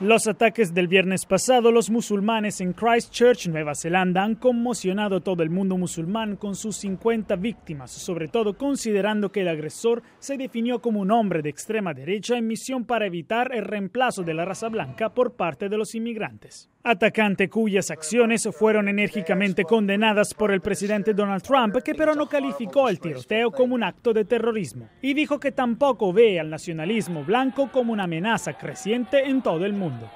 Los ataques del viernes pasado, los musulmanes en Christchurch, Nueva Zelanda, han conmocionado a todo el mundo musulmán con sus 50 víctimas, sobre todo considerando que el agresor se definió como un hombre de extrema derecha en misión para evitar el reemplazo de la raza blanca por parte de los inmigrantes atacante cuyas acciones fueron enérgicamente condenadas por el presidente Donald Trump, que pero no calificó el tiroteo como un acto de terrorismo y dijo que tampoco ve al nacionalismo blanco como una amenaza creciente en todo el mundo.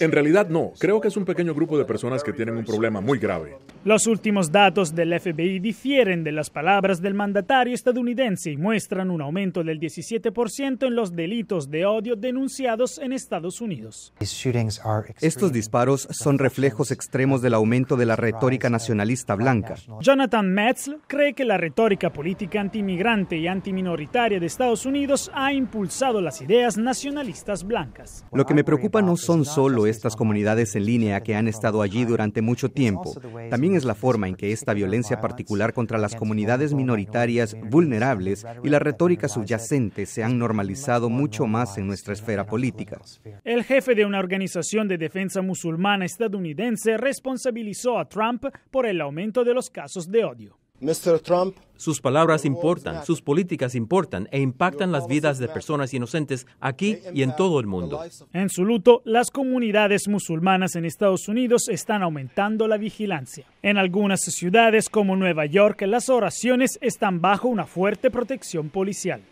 En realidad no, creo que es un pequeño grupo de personas que tienen un problema muy grave. Los últimos datos del FBI difieren de las palabras del mandatario estadounidense y muestran un aumento del 17% en los delitos de odio denunciados en Estados Unidos. Estos disparos son reflejos extremos del aumento de la retórica nacionalista blanca. Jonathan Metzl cree que la retórica política antimigrante y antiminoritaria de Estados Unidos ha impulsado las ideas nacionalistas blancas. Lo que me preocupa no son solo estas comunidades en línea que han estado allí durante mucho tiempo, también es la forma en que esta violencia particular contra las comunidades minoritarias vulnerables y la retórica subyacente se han normalizado mucho más en nuestra esfera política. El jefe de una organización de Defensa Musulmana estadounidense responsabilizó a Trump por el aumento de los casos de odio. Mr. Trump, sus palabras importan, sus políticas importan e impactan las vidas de personas inocentes aquí y en todo el mundo. En su luto, las comunidades musulmanas en Estados Unidos están aumentando la vigilancia. En algunas ciudades como Nueva York, las oraciones están bajo una fuerte protección policial.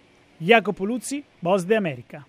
Jacopo Luzzi, Voz de América.